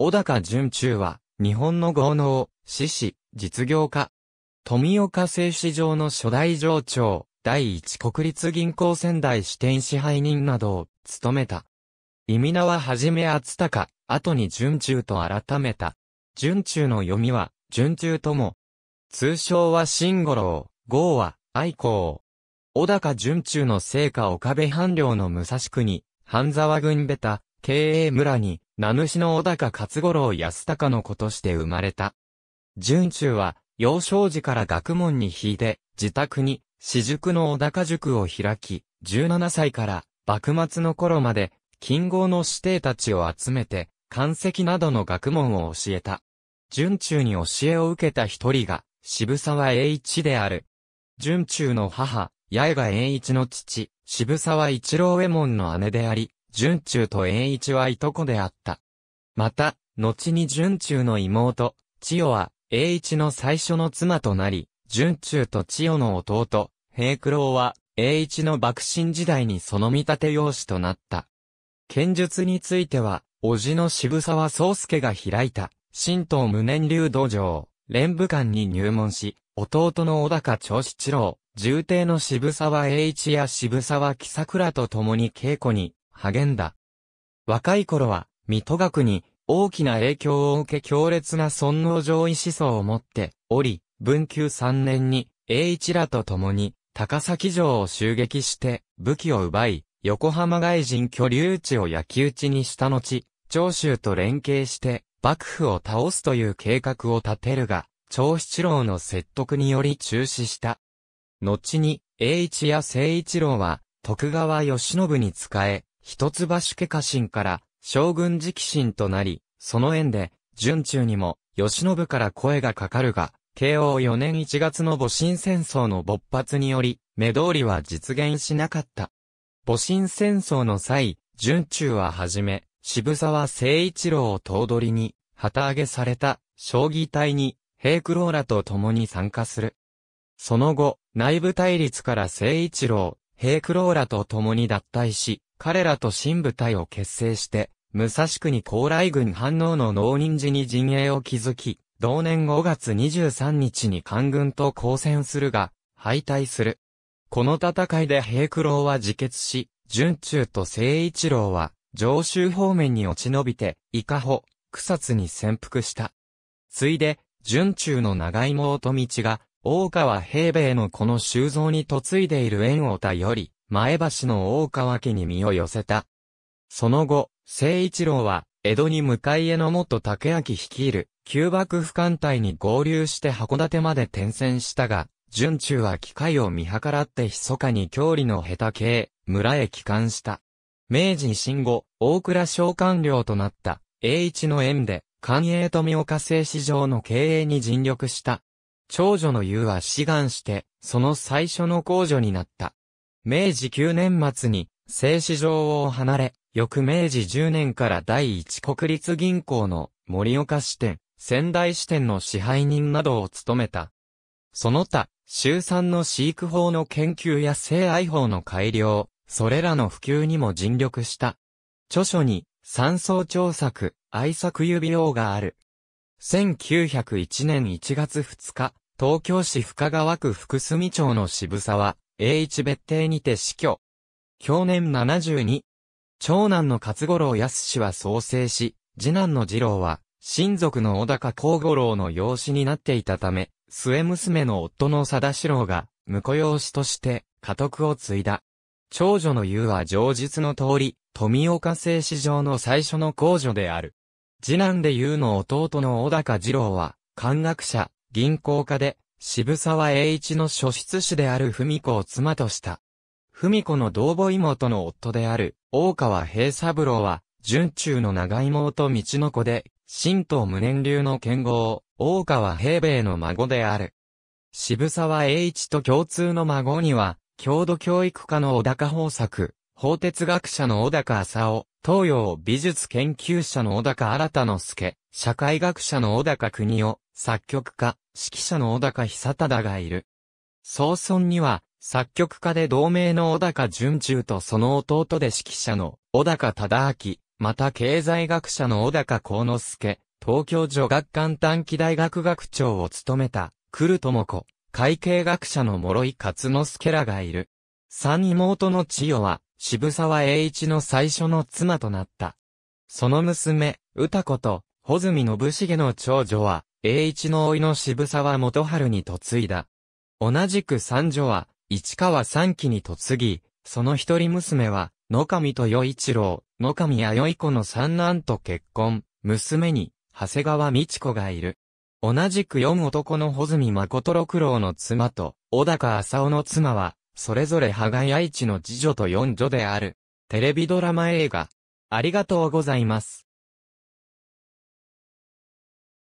小高淳中は、日本の豪農、志士、実業家。富岡製糸場の初代上長、第一国立銀行仙台支店支配人などを務めた。意味名ははじめ厚高、後に純中と改めた。純中の読みは、純中とも。通称は新五郎、号は愛好。小高純中の聖火岡部藩領の武蔵国、半沢郡ベタ、経営村に、名主の小高勝五郎安高の子として生まれた。順中は、幼少時から学問に引いて、自宅に、私塾の小高塾を開き、17歳から、幕末の頃まで、金郷の師弟たちを集めて、漢石などの学問を教えた。順中に教えを受けた一人が、渋沢栄一である。順中の母、八重が栄一の父、渋沢一郎右衛門の姉であり、順中と栄一はいとこであった。また、後に順中の妹、千代は、栄一の最初の妻となり、順中と千代の弟、平九郎は、栄一の幕臣時代にその見立て用紙となった。剣術については、叔父の渋沢宗介が開いた、神道無念流道場、連武館に入門し、弟の小高長七郎、重帝の渋沢栄一や渋沢木桜と共に稽古に励んだ。若い頃は、水戸学に大きな影響を受け強烈な尊王攘夷思想を持っており、文久3年に栄一らと共に高崎城を襲撃して武器を奪い、横浜外人居留地を焼き討ちにした後、長州と連携して幕府を倒すという計画を立てるが、長七郎の説得により中止した。後に、栄一や聖一郎は、徳川慶喜に仕え、一橋家家臣から将軍直臣となり、その縁で、順中にも、慶喜から声がかかるが、慶応4年1月の戊辰戦争の勃発により、目通りは実現しなかった。戊辰戦争の際、順中ははじめ、渋沢誠一郎を頭取に、旗揚げされた、将棋隊に、平九郎らと共に参加する。その後、内部対立から誠一郎、ヘイクローラと共に脱退し、彼らと新部隊を結成して、武蔵国高麗軍反応の農人寺に陣営を築き、同年5月23日に官軍と交戦するが、敗退する。この戦いで平九郎は自決し、順中と聖一郎は、上州方面に落ち延びて、伊香保、草津に潜伏した。ついで、順中の長芋と道が、大川平米のこの修造に嫁いでいる縁を頼り、前橋の大川家に身を寄せた。その後、聖一郎は、江戸に向かい江の元竹明率いる、旧幕府艦隊に合流して函館まで転戦したが、順中は機会を見計らって密かに郷里の下手系、村へ帰還した。明治維新後、大倉召官僚となった、栄一の縁で、官営富岡製市場の経営に尽力した。長女の優は志願して、その最初の皇女になった。明治9年末に、製止場を離れ、翌明治10年から第一国立銀行の森岡支店、仙台支店の支配人などを務めた。その他、周産の飼育法の研究や性愛法の改良、それらの普及にも尽力した。著書に、三層調作、愛作指用がある。1901年1月2日、東京市深川区福住町の渋沢、栄一別邸にて死去。去年72。長男の勝五郎康氏は創生し、次男の次郎は、親族の小高幸五郎の養子になっていたため、末娘の夫の貞四郎が、婿養子として、家督を継いだ。長女の優は上述の通り、富岡製糸場の最初の皇女である。次男で言うの弟の小高二郎は、漢学者、銀行家で、渋沢栄一の書出師である文子を妻とした。文子の同母妹の夫である、大川平三郎は、順中の長妹道の子で、神道無念流の剣豪、大川平米の孫である。渋沢栄一と共通の孫には、郷土教育家の小高豊作、法哲学者の小高浅尾、東洋美術研究者の小高新之助、社会学者の小高国夫、作曲家、指揮者の小高久忠がいる。早村には、作曲家で同名の小高淳中とその弟で指揮者の小高忠明、また経済学者の小高幸之助、東京女学館短期大学学長を務めた、来る智子、会計学者の諸井勝之助らがいる。三妹の千代は、渋沢栄一の最初の妻となった。その娘、歌子と、穂積信重の長女は、栄一の甥の渋沢元春に嫁いだ。同じく三女は、市川三期に嫁ぎ、その一人娘は、野上豊一郎、野上弥生子の三男と結婚、娘に、長谷川美智子がいる。同じく四男の穂積誠六郎の妻と、小高浅尾の妻は、それぞれハガイ愛知の次女と四女である。テレビドラマ映画。ありがとうございます。